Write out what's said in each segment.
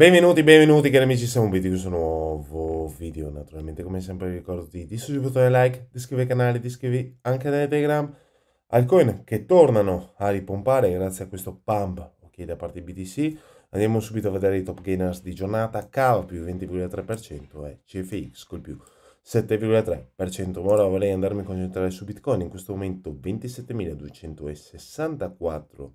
Benvenuti, benvenuti cari amici, siamo un video, questo nuovo video, naturalmente come sempre vi ricordo di distruggere il bottone like, di iscrivervi al canale, di iscrivervi anche a Telegram, al coin che tornano a ripompare grazie a questo pump ok, da parte di BTC, andiamo subito a vedere i top gainers di giornata, CAV più 20,3% e CFX col più 7,3%, ora vorrei andarmi a concentrare su Bitcoin, in questo momento 27.264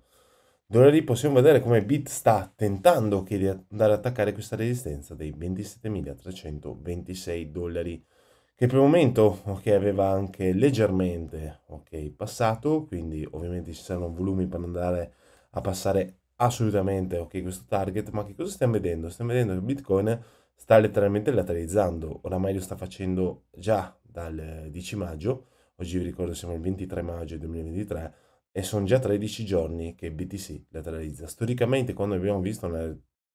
da lì possiamo vedere come Bit sta tentando di andare ad attaccare questa resistenza dei 27.326 dollari che per il momento okay, aveva anche leggermente okay, passato, quindi ovviamente ci saranno volumi per andare a passare assolutamente okay, questo target, ma che cosa stiamo vedendo? Stiamo vedendo che Bitcoin sta letteralmente lateralizzando, oramai lo sta facendo già dal 10 maggio, oggi vi ricordo siamo il 23 maggio 2023, e sono già 13 giorni che BTC lateralizza. Storicamente quando abbiamo visto una,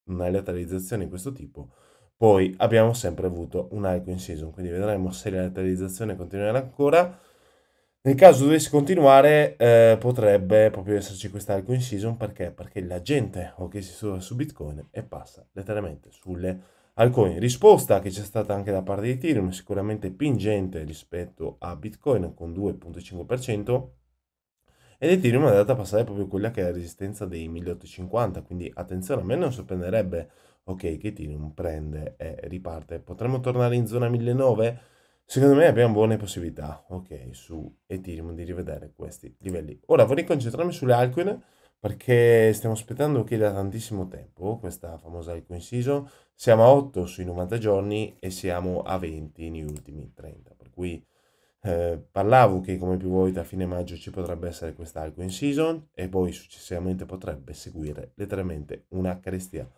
una lateralizzazione di questo tipo, poi abbiamo sempre avuto un alco in season, quindi vedremo se la lateralizzazione continuerà ancora. Nel caso dovesse continuare, eh, potrebbe proprio esserci questa alco in season perché? Perché la gente che si trova su Bitcoin e passa letteralmente sulle altcoin. Risposta che c'è stata anche da parte di Ethereum, sicuramente pingente rispetto a Bitcoin con 2,5% ed Ethereum è andata a passare proprio quella che è la resistenza dei 1850, quindi attenzione, a me non sorprenderebbe, ok, che Ethereum prende e riparte. Potremmo tornare in zona 1900? Secondo me abbiamo buone possibilità, ok, su Ethereum di rivedere questi livelli. Ora vorrei concentrarmi sulle alcune perché stiamo aspettando che da tantissimo tempo questa famosa alcoin season. Siamo a 8 sui 90 giorni e siamo a 20 negli ultimi 30, per cui eh, parlavo che come più volte a fine maggio ci potrebbe essere quest'alco in season e poi successivamente potrebbe seguire letteralmente una carestia.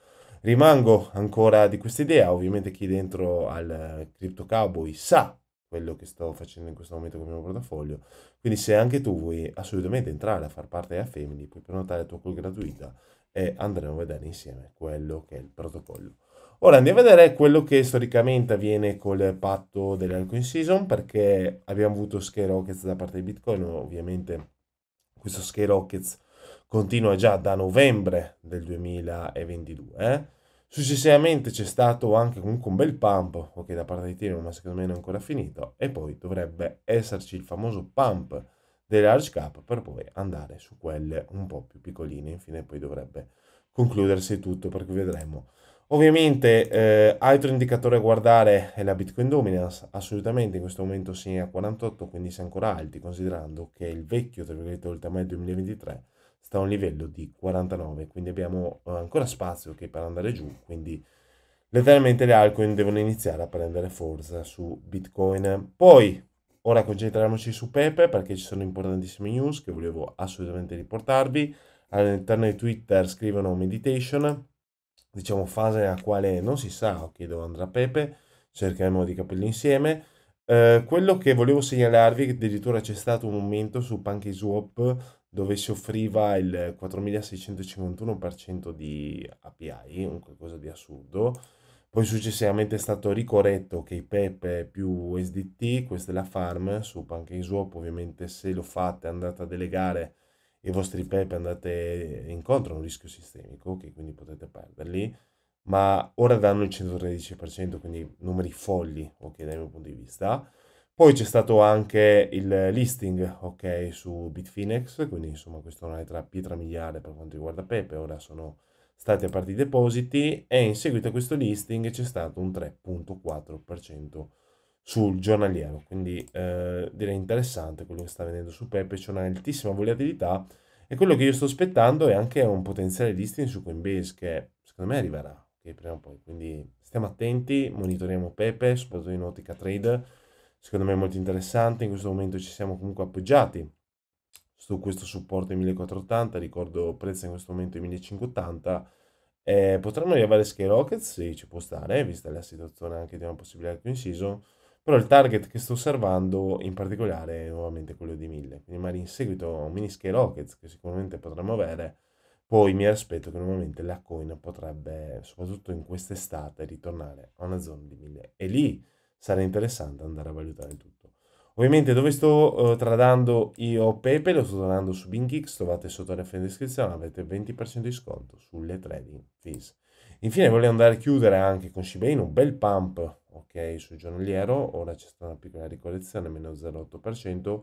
Rimango ancora di questa idea, ovviamente chi dentro al Crypto Cowboy sa quello che sto facendo in questo momento con il mio portafoglio, quindi se anche tu vuoi assolutamente entrare a far parte della Family puoi prenotare la tua call gratuita e andremo a vedere insieme quello che è il protocollo. Ora andiamo a vedere quello che storicamente avviene col patto delle altcoin season perché abbiamo avuto scare rockets da parte di Bitcoin, ovviamente questo scare rockets continua già da novembre del 2022. Eh? Successivamente c'è stato anche comunque un bel pump, ok, da parte di Ethereum, ma secondo me non è ancora finito, e poi dovrebbe esserci il famoso pump delle large cap per poi andare su quelle un po' più piccoline, infine poi dovrebbe concludersi tutto per cui vedremo Ovviamente eh, altro indicatore a guardare è la Bitcoin Dominance, assolutamente in questo momento si è a 48, quindi si è ancora alti, considerando che il vecchio, tra virgolette, ultimate 2023 sta a un livello di 49, quindi abbiamo eh, ancora spazio che per andare giù, quindi letteralmente le altcoin devono iniziare a prendere forza su Bitcoin. Poi, ora concentriamoci su Pepe perché ci sono importantissime news che volevo assolutamente riportarvi. All'interno di Twitter scrivono Meditation, diciamo, fase a quale non si sa ok, dove andrà Pepe, cercheremo di capirlo insieme. Eh, quello che volevo segnalarvi, addirittura c'è stato un momento su PancakeSwap dove si offriva il 4651% di API, un qualcosa di assurdo. Poi successivamente è stato ricorretto che i Pepe più SDT, questa è la farm su PancakeSwap, ovviamente se lo fate andate a delegare i vostri PEP andate incontro a un rischio sistemico, che quindi potete perderli, ma ora danno il 113%, quindi numeri folli, ok, dal mio punto di vista. Poi c'è stato anche il listing, ok, su Bitfinex, quindi insomma questa è un'altra pietra miliare per quanto riguarda Pepe, ora sono stati a parte i depositi e in seguito a questo listing c'è stato un 3.4% sul giornaliero, quindi eh, direi interessante quello che sta avvenendo su Pepe, c'è un'altissima volatilità e quello che io sto aspettando è anche un potenziale listing su Coinbase che secondo me arriverà okay, prima o poi, quindi stiamo attenti, monitoriamo Pepe, soprattutto in ottica trade, secondo me è molto interessante, in questo momento ci siamo comunque appoggiati su questo supporto ai 1480, ricordo prezzo in questo momento ai 1580, eh, potremmo arrivare Sky Rockets, sì, ci può stare, vista la situazione anche di una possibilità qui in season, però il target che sto osservando in particolare è nuovamente quello di 1000, quindi magari in seguito a un Minisky Rockets che sicuramente potremmo avere, poi mi aspetto che nuovamente la coin potrebbe, soprattutto in quest'estate, ritornare a una zona di 1000 e lì sarà interessante andare a valutare tutto. Ovviamente dove sto eh, tradando io Pepe, lo sto tradando su Bingeeks, trovate sotto la descrizione, avete 20% di sconto sulle trading fees. Infine voglio andare a chiudere anche con Shibain un bel pump ok, sul giornaliero, ora c'è stata una piccola ricorrezione, meno 0,8%,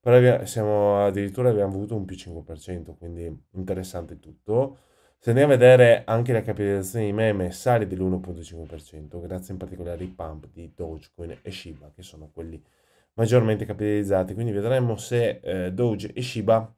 però siamo, addirittura abbiamo avuto un più 5%, quindi interessante tutto. Se andiamo a vedere anche la capitalizzazione di meme, sale dell'1,5%, grazie in particolare ai pump di Dogecoin e Shiba, che sono quelli maggiormente capitalizzati. Quindi vedremo se eh, Doge e Shiba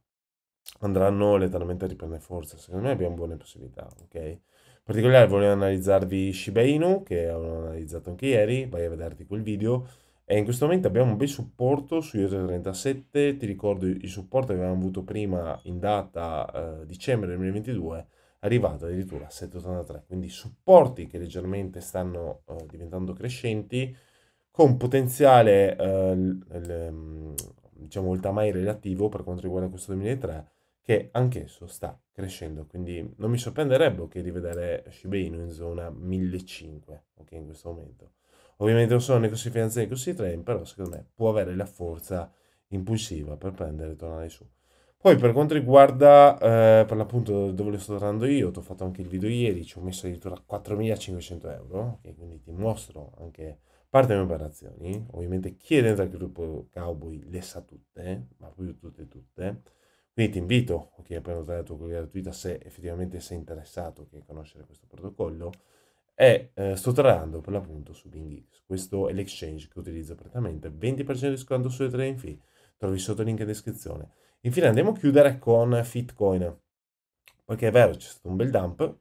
andranno letteralmente a riprendere forza. Secondo me abbiamo buone possibilità, ok? In particolare voglio analizzarvi Shiba Inu, che ho analizzato anche ieri, vai a vederti quel video. E in questo momento abbiamo un bel supporto su IOT37, ti ricordo il supporto che avevamo avuto prima in data eh, dicembre 2022, è arrivato addirittura a 783, quindi supporti che leggermente stanno eh, diventando crescenti, con potenziale eh, l, mm, diciamo il tamai relativo per quanto riguarda questo 2003 che anch'esso sta crescendo quindi non mi sorprenderebbe che rivedere Shiba Inu in zona 1500 ok in questo momento ovviamente non sono né così finanza né così train però secondo me può avere la forza impulsiva per prendere e tornare su poi per quanto riguarda eh, per l'appunto dove lo sto tornando io ti ho fatto anche il video ieri ci ho messo addirittura 4500 euro ok quindi ti mostro anche parte le operazioni, ovviamente chi è dentro il gruppo Cowboy le sa tutte, ma proprio tutte e tutte. Quindi ti invito okay, a prenotare la tua collega gratuita se effettivamente sei interessato a conoscere questo protocollo. E eh, sto tradando per l'appunto su BingX. Questo è l'exchange che utilizzo prettamente. 20% di sconto sulle trading fee. Trovi sotto il link in descrizione. Infine andiamo a chiudere con Fitcoin. Perché è vero, c'è stato un bel dump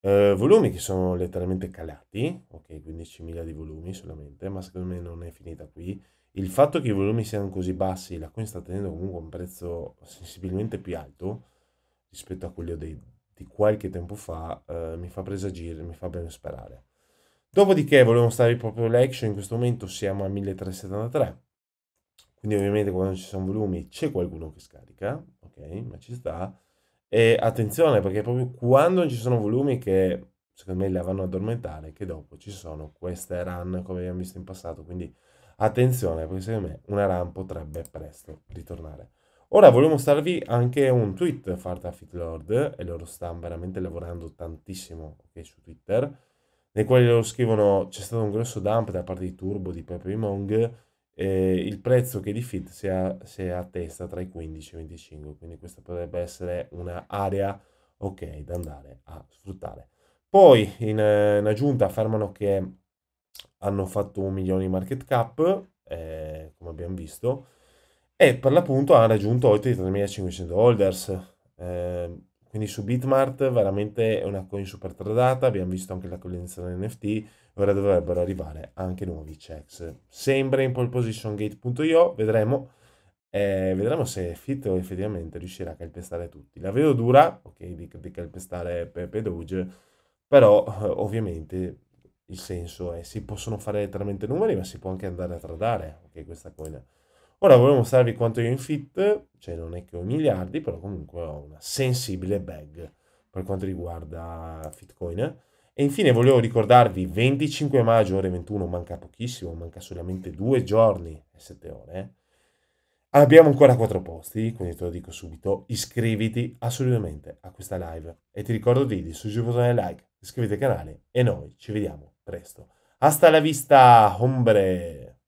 eh, volumi che sono letteralmente calati, ok, 15.000 di volumi solamente, ma secondo me non è finita qui. Il fatto che i volumi siano così bassi, la Coin sta tenendo comunque un prezzo sensibilmente più alto rispetto a quello dei, di qualche tempo fa, eh, mi fa presagire, mi fa ben sperare. Dopodiché volevo stare proprio l'action, in questo momento siamo a 1373, quindi ovviamente quando ci sono volumi c'è qualcuno che scarica, ok, ma ci sta. E attenzione, perché proprio quando ci sono volumi che secondo me la vanno ad addormentare, che dopo ci sono queste run come abbiamo visto in passato. Quindi attenzione, perché secondo me una run potrebbe presto ritornare. Ora volevo mostrarvi anche un tweet fatto da Fitlord e loro stanno veramente lavorando tantissimo okay, su Twitter, nei quali loro scrivono c'è stato un grosso dump da parte di Turbo, di Pepe Mong eh, il prezzo che di Fit si, sia a testa tra i 15 e i 25, quindi questa potrebbe essere un'area ok da andare a sfruttare. Poi in, eh, in aggiunta affermano che hanno fatto un milione di market cap, eh, come abbiamo visto, e per l'appunto hanno raggiunto oltre i 3.500 holders. Eh, quindi su Bitmart veramente è una coin super tradata, abbiamo visto anche la collezione NFT, ora dovrebbero arrivare anche nuovi checks. Sembra in pole position gate.io, vedremo. Eh, vedremo se Fitto effettivamente riuscirà a calpestare tutti. La vedo dura, ok, di, di calpestare Pepe Doge, però eh, ovviamente il senso è si possono fare letteralmente numeri, ma si può anche andare a tradare, ok, questa coin. Ora volevo mostrarvi quanto io in fit, cioè non è che ho miliardi, però comunque ho una sensibile bag per quanto riguarda Fitcoin. E infine volevo ricordarvi, 25 maggio ore 21, manca pochissimo, manca solamente due giorni e sette ore. Abbiamo ancora quattro posti, quindi te lo dico subito, iscriviti assolutamente a questa live. E ti ricordo di distruggere il bottone like, iscriviti al canale e noi ci vediamo presto. Hasta la vista, hombre!